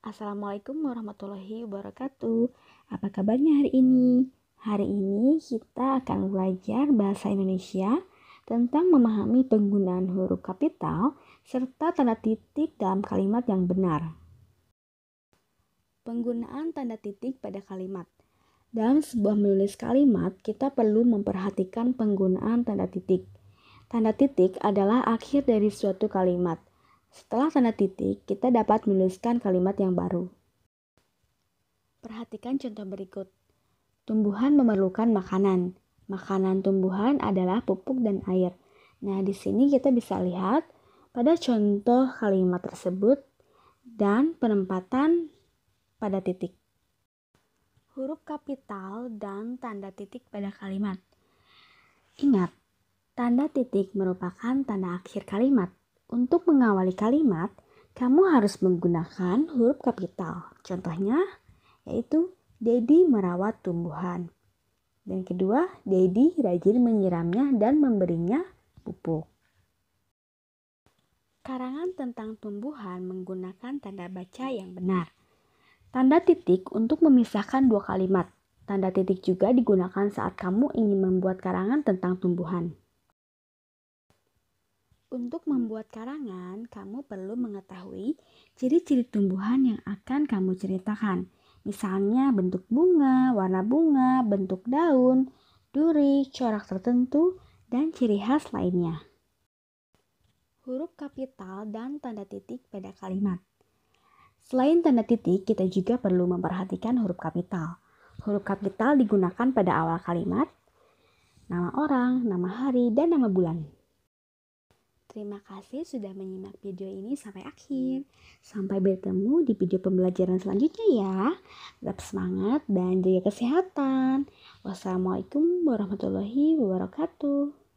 Assalamualaikum warahmatullahi wabarakatuh. Apa kabarnya hari ini? Hari ini kita akan belajar bahasa Indonesia tentang memahami penggunaan huruf kapital serta tanda titik dalam kalimat yang benar. Penggunaan tanda titik pada kalimat. Dalam sebuah menulis kalimat, kita perlu memperhatikan penggunaan tanda titik. Tanda titik adalah akhir dari suatu kalimat setelah tanda titik, kita dapat menuliskan kalimat yang baru. Perhatikan contoh berikut. Tumbuhan memerlukan makanan. Makanan tumbuhan adalah pupuk dan air. Nah, di sini kita bisa lihat pada contoh kalimat tersebut dan penempatan pada titik. Huruf kapital dan tanda titik pada kalimat. Ingat, tanda titik merupakan tanda akhir kalimat. Untuk mengawali kalimat, kamu harus menggunakan huruf kapital. Contohnya yaitu Dedi merawat tumbuhan. Dan kedua, Dedi rajin menyiramnya dan memberinya pupuk. Karangan tentang tumbuhan menggunakan tanda baca yang benar. Tanda titik untuk memisahkan dua kalimat. Tanda titik juga digunakan saat kamu ingin membuat karangan tentang tumbuhan. Untuk membuat karangan, kamu perlu mengetahui ciri-ciri tumbuhan yang akan kamu ceritakan. Misalnya bentuk bunga, warna bunga, bentuk daun, duri, corak tertentu, dan ciri khas lainnya. Huruf kapital dan tanda titik pada kalimat. Selain tanda titik, kita juga perlu memperhatikan huruf kapital. Huruf kapital digunakan pada awal kalimat, nama orang, nama hari, dan nama bulan. Terima kasih sudah menyimak video ini sampai akhir. Hmm. Sampai bertemu di video pembelajaran selanjutnya ya. Tetap semangat dan jaga kesehatan. Wassalamualaikum warahmatullahi wabarakatuh.